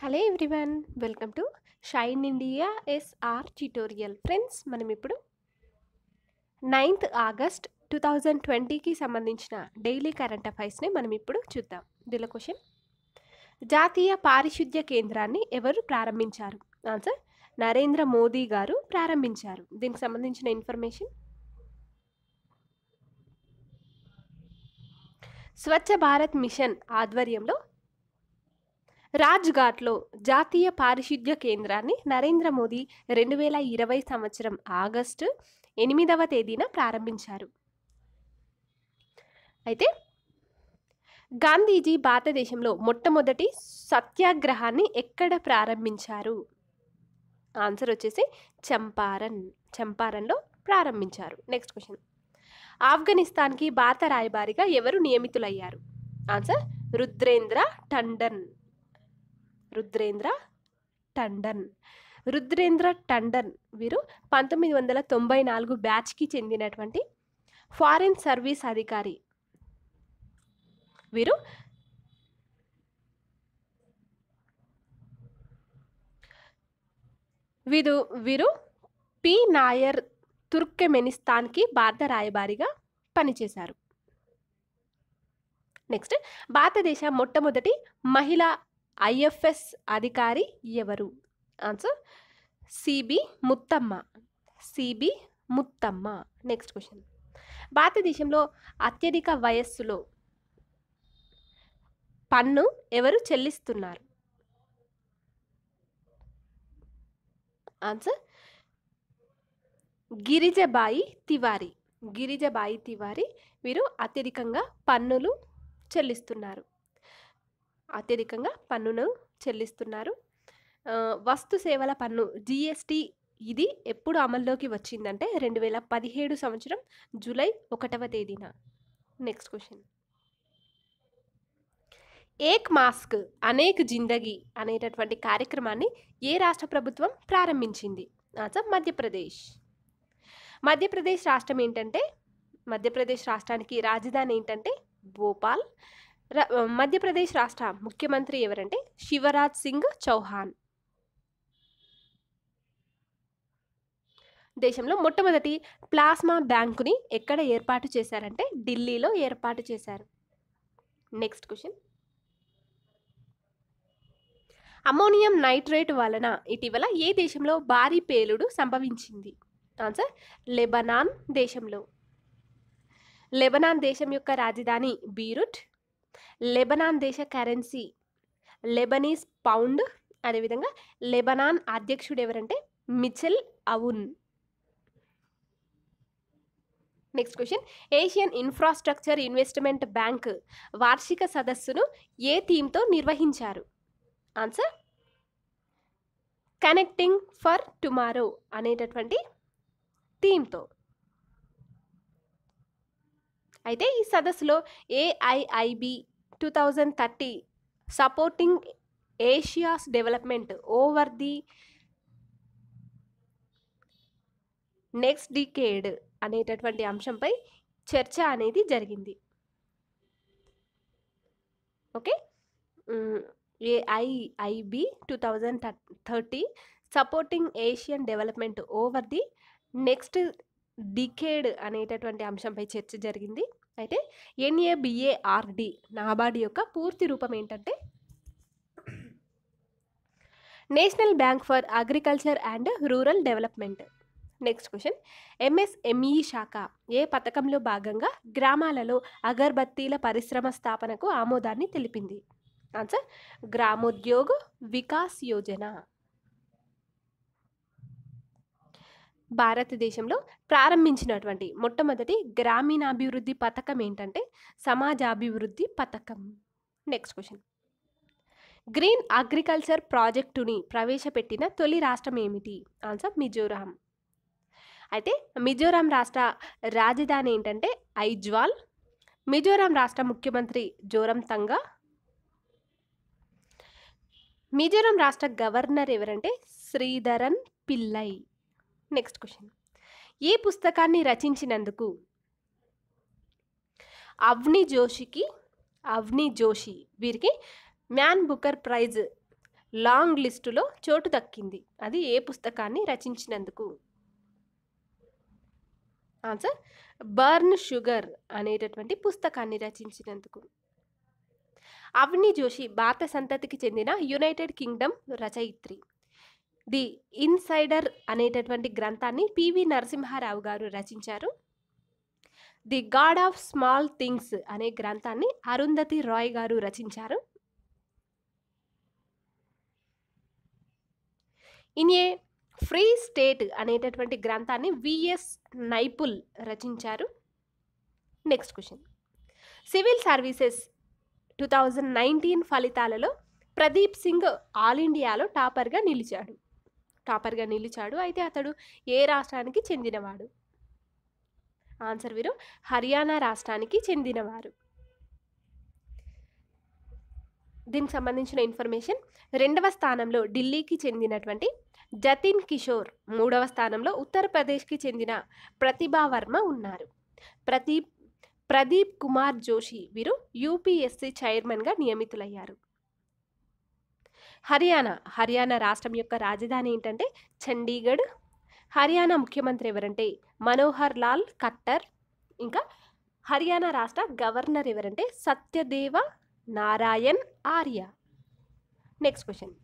hello everyone welcome to Shine India SR tutorial friends మనం ఇప్పుడు ninth August two thousand ట్వంటీకి సంబంధించిన daily current అఫైర్స్ని మనం ఇప్పుడు చూద్దాం దీనిలో క్వశ్చన్ జాతీయ పారిశుద్ధ్య కేంద్రాన్ని ఎవరు ప్రారంభించారు ఆన్సర్ నరేంద్ర మోదీ గారు ప్రారంభించారు దీనికి సంబంధించిన ఇన్ఫర్మేషన్ స్వచ్ఛ భారత్ మిషన్ ఆధ్వర్యంలో రాజ్ఘాట్లో జాతీయ పారిశుద్ధ్య కేంద్రాన్ని నరేంద్ర మోదీ రెండు వేల ఇరవై సంవత్సరం ఆగస్టు ఎనిమిదవ తేదీన ప్రారంభించారు అయితే గాంధీజీ భారతదేశంలో మొట్టమొదటి సత్యాగ్రహాన్ని ఎక్కడ ప్రారంభించారు ఆన్సర్ వచ్చేసి చంపారన్ చంపారన్లో ప్రారంభించారు నెక్స్ట్ క్వశ్చన్ ఆఫ్ఘనిస్తాన్కి భారత రాయబారిగా ఎవరు నియమితులయ్యారు ఆన్సర్ రుద్రేంద్ర టండన్ రుద్రేంద్ర టండన్ రుద్రేంద్ర టండన్ వీరు పంతొమ్మిది వందల తొంభై నాలుగు బ్యాచ్కి చెందినటువంటి ఫారిన్ సర్వీస్ అధికారి వీరు వీరు వీరు పి నాయర్ తుర్కెమెనిస్తాన్కి భారత రాయబారిగా పనిచేశారు నెక్స్ట్ భారతదేశ మొట్టమొదటి మహిళా ఐఎఫ్ఎస్ అధికారి ఎవరు answer CB Muthamma CB Muthamma next question భారతదేశంలో అత్యధిక వయస్సులో పన్ను ఎవరు చెల్లిస్తున్నారు ఆన్సర్ గిరిజబాయి తివారి గిరిజబాయి తివారి వీరు అత్యధికంగా పన్నులు చెల్లిస్తున్నారు అత్యధికంగా పన్నును చెల్లిస్తున్నారు వస్తు సేవల పన్ను జిఎస్టి ఇది ఎప్పుడు అమల్లోకి వచ్చిందంటే రెండు వేల పదిహేడు సంవత్సరం జూలై ఒకటవ తేదీన next question Ek mask Anek Zindagi అనేటటువంటి కార్యక్రమాన్ని ఏ రాష్ట్ర ప్రభుత్వం ప్రారంభించింది ఆన్సర్ మధ్యప్రదేశ్ మధ్యప్రదేశ్ రాష్ట్రం ఏంటంటే మధ్యప్రదేశ్ రాష్ట్రానికి రాజధాని ఏంటంటే భోపాల్ మధ్యప్రదేశ్ రాష్ట్ర ముఖ్యమంత్రి ఎవరంటే శివరాజ్ సింగ్ చౌహాన్ దేశంలో మొట్టమొదటి ప్లాస్మా బ్యాంకుని ఎక్కడ ఏర్పాటు చేశారంటే ఢిల్లీలో ఏర్పాటు చేశారు నెక్స్ట్ క్వశ్చన్ అమోనియం నైట్రేట్ వలన ఇటీవల ఏ దేశంలో భారీ పేలుడు సంభవించింది ఆన్సర్ లెబనాన్ దేశంలో లెబనాన్ దేశం యొక్క రాజధాని బీరుట్ లెబనాన్ దేశ కరెన్సీ లెబనీస్ పౌండ్ అదేవిధంగా లెబనాన్ అధ్యక్షుడు ఎవరంటే Michel Aoun next question Asian Infrastructure Investment Bank వార్షిక సదస్సును ఏ థీమ్తో నిర్వహించారు ఆన్సర్ కనెక్టింగ్ ఫర్ టుమారో అనేటటువంటి థీమ్తో అయితే ఈ సదస్సులో AIIB two thousand thirty supporting Asia's development over the next decade అనేటటువంటి అంశంపై చర్చ అనేది జరిగింది okay AIIB two thousand thirty supporting Asian development over the next decade అనేటటువంటి అంశంపై చర్చ జరిగింది అయితే ఎన్ఏబిఏఆర్డి నాబార్డ్ యొక్క పూర్తి రూపం ఏంటంటే National Bank for Agriculture and Rural Development next question MSME శాఖ ఏ పథకంలో భాగంగా గ్రామాలలో అగర్బత్తీల పరిశ్రమ స్థాపనకు ఆమోదాన్ని తెలిపింది ఆన్సర్ గ్రామోద్యోగ్ వికాస్ యోజన భారతదేశంలో ప్రారంభించినటువంటి మొట్టమొదటి గ్రామీణాభివృద్ధి పథకం ఏంటంటే సమాజాభివృద్ధి పథకం నెక్స్ట్ క్వశ్చన్ గ్రీన్ అగ్రికల్చర్ ప్రాజెక్టుని ప్రవేశపెట్టిన తొలి రాష్ట్రం ఏమిటి ఆన్సర్ మిజోరాం అయితే మిజోరాం రాష్ట్ర రాజధాని ఏంటంటే ఐజ్వాల్ మిజోరాం రాష్ట్ర ముఖ్యమంత్రి జోరం తంగా మిజోరాం రాష్ట్ర గవర్నర్ ఎవరంటే శ్రీధరన్ పిల్లై నెక్స్ట్ క్వశ్చన్ ఈ పుస్తకాన్ని రచించినందుకు అవ్ని జోషికి అవ్ని జోషి వీరికి మ్యాన్ బుకర్ ప్రైజ్ లాంగ్ లిస్టులో చోటు దక్కింది అది ఏ పుస్తకాన్ని రచించినందుకు ఆన్సర్ బర్న్ షుగర్ అనేటటువంటి పుస్తకాన్ని రచించినందుకు అవ్ని జోషి భారత సంతతికి చెందిన యునైటెడ్ కింగ్డమ్ రచయిత్రి ది ఇన్సైడర్ అనేటటువంటి గ్రంథాన్ని పివి నరసింహారావు గారు రచించారు the God of Small Things అనే గ్రంథాన్ని అరుంధతి రాయ్ గారు రచించారు ఇన్ ఏ ఫ్రీ స్టేట్ అనేటటువంటి గ్రంథాన్ని విఎస్ నైపుల్ రచించారు next question civil services two thousand nineteen ఫలితాలలో ప్రదీప్ సింగ్ ఆల్ ఇండియాలో టాపర్గా నిలిచాడు టాపర్గా నిలిచాడు అయితే అతడు ఏ రాష్ట్రానికి చెందినవాడు ఆన్సర్ వీరు హర్యానా రాష్ట్రానికి చెందినవారు దీనికి సంబంధించిన ఇన్ఫర్మేషన్ రెండవ స్థానంలో ఢిల్లీకి చెందినటువంటి జతిన్ కిషోర్ మూడవ స్థానంలో ఉత్తరప్రదేశ్కి చెందిన ప్రతిభా వర్మ ఉన్నారు ప్రదీప్ ప్రదీప్ కుమార్ జోషి వీరు యూపీఎస్సీ చైర్మన్గా నియమితులయ్యారు హర్యానా హర్యానా రాష్ట్రం యొక్క రాజధాని ఏంటంటే చండీగఢ్ హర్యానా ముఖ్యమంత్రి ఎవరంటే మనోహర్ లాల్ ఖట్టర్ ఇంకా హర్యానా రాష్ట్ర గవర్నర్ ఎవరంటే Satyadev Narayan Arya next question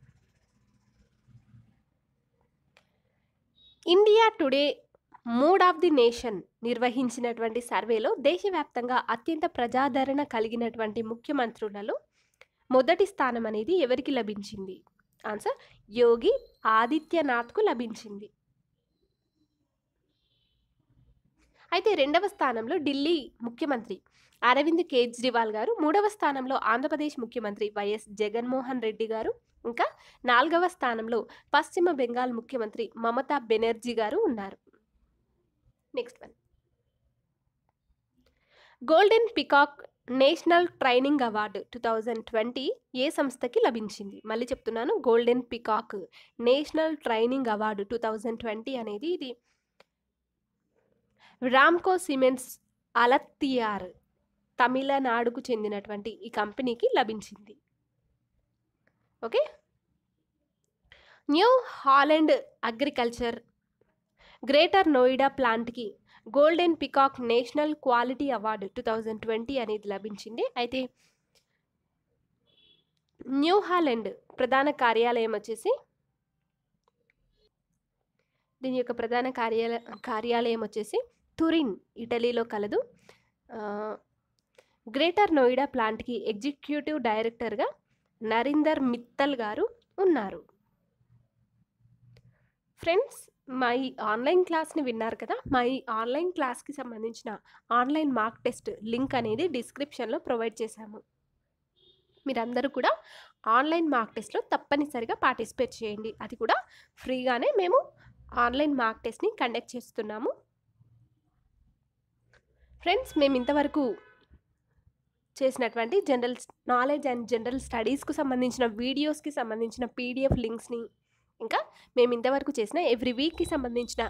India Today Mood of the Nation నిర్వహించినటువంటి సర్వేలో దేశవ్యాప్తంగా అత్యంత ప్రజాదరణ కలిగినటువంటి ముఖ్యమంత్రులలో మొదటి స్థానం అనేది ఎవరికి లభించింది ఆన్సర్ యోగి ఆదిత్యనాథ్కు లభించింది అయితే రెండవ స్థానంలో ఢిల్లీ ముఖ్యమంత్రి అరవింద్ కేజ్రీవాల్ గారు మూడవ స్థానంలో ఆంధ్రప్రదేశ్ ముఖ్యమంత్రి వైఎస్ జగన్మోహన్ రెడ్డి గారు ఇంకా నాలుగవ స్థానంలో పశ్చిమ బెంగాల్ ముఖ్యమంత్రి మమతా బెనర్జీ గారు ఉన్నారు next one Golden Peacock National Training Award two thousand twenty ఏ సంస్థకి లభించింది మళ్ళీ చెప్తున్నాను Golden Peacock National Training Award two thousand twenty అనేది ఇది రామ్కో సిమెంట్స్ అలత్తియార్ తమిళనాడుకు చెందినటువంటి ఈ కంపెనీకి లభించింది okay New Holland Agriculture Greater Noida ప్లాంట్కి Golden Peacock National Quality Award two thousand twenty అనేది లభించింది అయితే న్యూ హాలెండ్ ప్రధాన కార్యాలయం వచ్చేసి దీని యొక్క ప్రధాన కార్యాలయ కార్యాలయం వచ్చేసి తురిన్ ఇటలీలో కలదు గ్రేటర్ నోయిడా ప్లాంట్కి ఎగ్జిక్యూటివ్ డైరెక్టర్గా నరీందర్ మిత్తల్ గారు ఉన్నారు ఫ్రెండ్స్ మా ఈ ఆన్లైన్ క్లాస్ని విన్నారు కదా మా ఈ ఆన్లైన్ క్లాస్కి సంబంధించిన ఆన్లైన్ మార్క్ టెస్ట్ లింక్ అనేది డిస్క్రిప్షన్లో ప్రొవైడ్ చేశాము మీరందరూ కూడా ఆన్లైన్ మార్క్ టెస్ట్లో తప్పనిసరిగా పార్టిసిపేట్ చేయండి అది కూడా ఫ్రీగానే మేము ఆన్లైన్ మార్క్ టెస్ట్ని కండక్ట్ చేస్తున్నాము ఫ్రెండ్స్ మేము ఇంతవరకు చేసినటువంటి జనరల్ నాలెడ్జ్ అండ్ జనరల్ స్టడీస్కు సంబంధించిన వీడియోస్కి సంబంధించిన పీడిఎఫ్ లింక్స్ని ఇంకా మేము ఇంతవరకు చేసిన ఎవ్రీ వీక్కి సంబంధించిన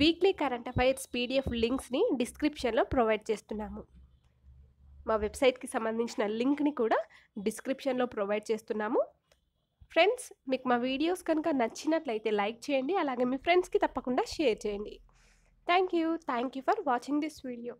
వీక్లీ కరెంట్ అఫైర్స్ పీడిఎఫ్ లింక్స్ని డిస్క్రిప్షన్లో ప్రొవైడ్ చేస్తున్నాము మా వెబ్సైట్కి సంబంధించిన లింక్ని కూడా డిస్క్రిప్షన్లో ప్రొవైడ్ చేస్తున్నాము ఫ్రెండ్స్ మీకు మా వీడియోస్ కనుక నచ్చినట్లయితే లైక్ చేయండి అలాగే మీ ఫ్రెండ్స్కి తప్పకుండా షేర్ చేయండి thank you thank you for watching this video